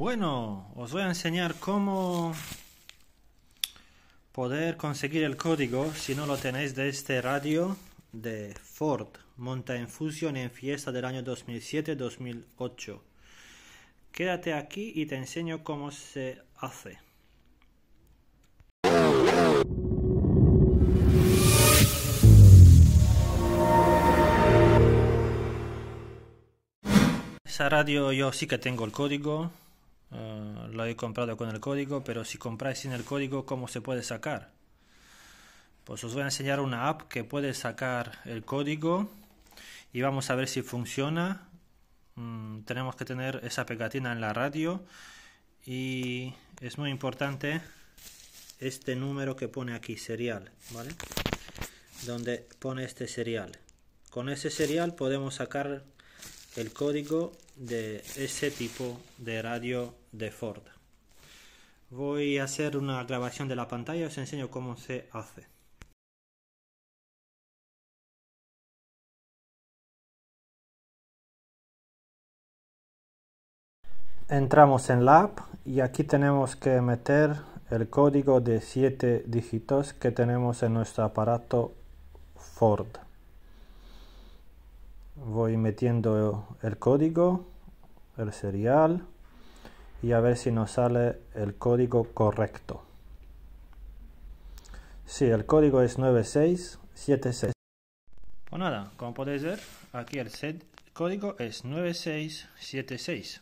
Bueno, os voy a enseñar cómo poder conseguir el código si no lo tenéis de este radio de Ford en Fusion en fiesta del año 2007-2008. Quédate aquí y te enseño cómo se hace. Esa radio yo sí que tengo el código, eh, lo he comprado con el código, pero si compráis sin el código, ¿cómo se puede sacar? Pues os voy a enseñar una app que puede sacar el código y vamos a ver si funciona. Mm, tenemos que tener esa pegatina en la radio y es muy importante este número que pone aquí, serial, ¿vale? Donde pone este serial. Con ese serial podemos sacar el código de ese tipo de radio de Ford. Voy a hacer una grabación de la pantalla y os enseño cómo se hace. Entramos en la app y aquí tenemos que meter el código de 7 dígitos que tenemos en nuestro aparato Ford voy metiendo el código, el serial y a ver si nos sale el código correcto. si el código es 9676. Pues nada, como podéis ver, aquí el set código es 9676.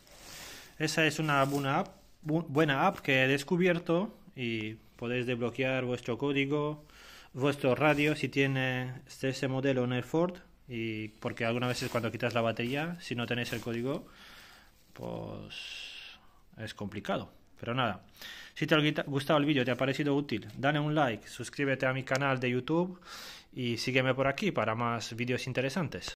Esa es una buena app, buena app que he descubierto y podéis desbloquear vuestro código, vuestro radio si tiene este modelo en el Ford y porque algunas veces cuando quitas la batería, si no tenéis el código, pues es complicado. Pero nada, si te ha gustado el vídeo, te ha parecido útil, dale un like, suscríbete a mi canal de YouTube y sígueme por aquí para más vídeos interesantes.